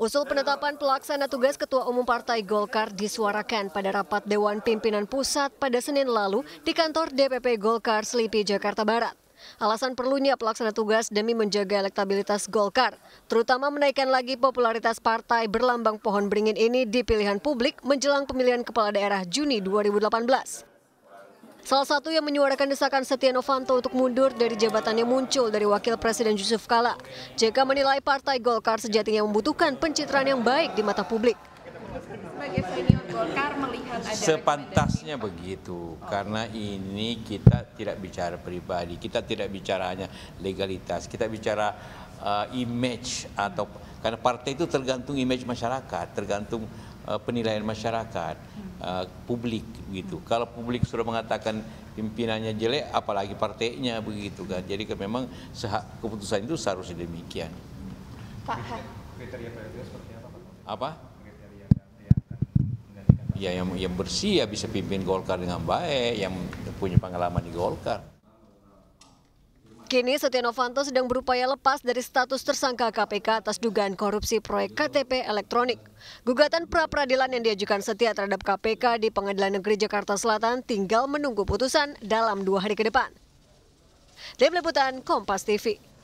Usul penetapan pelaksana tugas Ketua Umum Partai Golkar disuarakan pada rapat Dewan Pimpinan Pusat pada Senin lalu di kantor DPP Golkar Selipi, Jakarta Barat. Alasan perlunya pelaksana tugas demi menjaga elektabilitas Golkar, terutama menaikkan lagi popularitas partai berlambang pohon beringin ini di pilihan publik menjelang pemilihan kepala daerah Juni 2018. Salah satu yang menyuarakan desakan Setia Novanto untuk mundur dari jabatannya muncul dari Wakil Presiden Yusuf Kala. JK menilai Partai Golkar sejatinya membutuhkan pencitraan yang baik di mata publik. Sepantasnya begitu, karena ini kita tidak bicara pribadi, kita tidak bicara hanya legalitas, kita bicara uh, image atau karena partai itu tergantung image masyarakat, tergantung uh, penilaian masyarakat. Eh, publik gitu. Kalau publik sudah mengatakan pimpinannya jelek, apalagi partainya begitu kan. Jadi memang keputusan itu seharusnya demikian. Pak, kriteria seperti apa? Apa? Ya yang yang bersih ya bisa pimpin Golkar dengan baik, yang punya pengalaman di Golkar. Kini Setia Novanto sedang berupaya lepas dari status tersangka KPK atas dugaan korupsi proyek KTP elektronik. Gugatan pra peradilan yang diajukan Setia terhadap KPK di Pengadilan Negeri Jakarta Selatan tinggal menunggu putusan dalam dua hari ke depan. Tim Liputan Kompas TV.